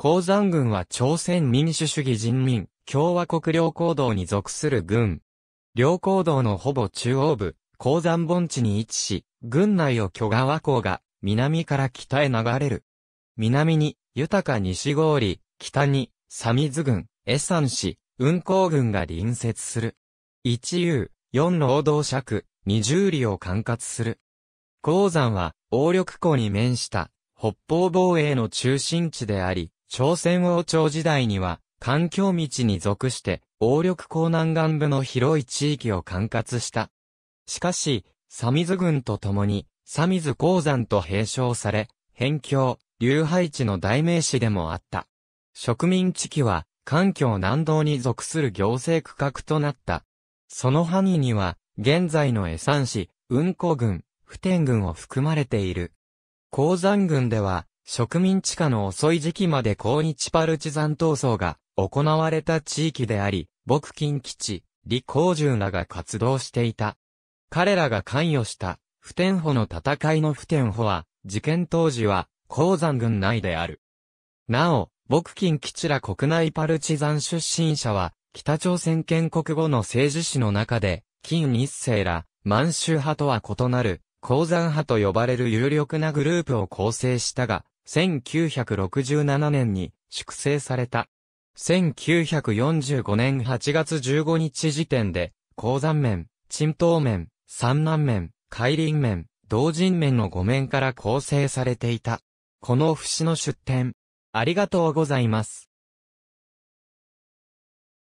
鉱山軍は朝鮮民主主義人民共和国領行動に属する軍。領行動のほぼ中央部、鉱山盆地に位置し、軍内を巨川港が南から北へ流れる。南に豊か西郡、北にサミズ郡、エサン市、運行軍が隣接する。一遊、四労働者区、二十里を管轄する。鉱山は、王緑港に面した、北方防衛の中心地であり、朝鮮王朝時代には、環境道に属して、王力港南岸部の広い地域を管轄した。しかし、サミズ軍と共に、サミズ鉱山と併称され、辺境、流廃地の代名詞でもあった。植民地域は、環境南道に属する行政区画となった。その範囲には、現在の江山市、雲湖郡、普天郡を含まれている。鉱山郡では、植民地下の遅い時期まで抗日パルチザン闘争が行われた地域であり、牧金基地、李光純らが活動していた。彼らが関与した普天保の戦いの普天保は、事件当時は鉱山軍内である。なお、牧金基地ら国内パルチザン出身者は、北朝鮮建国後の政治史の中で、金日成ら、満州派とは異なる、鉱山派と呼ばれる有力なグループを構成したが、1967年に粛清された。1945年8月15日時点で、鉱山面、沈東面、山南面、海林面、同人面の5面から構成されていた。この節の出展、ありがとうございます。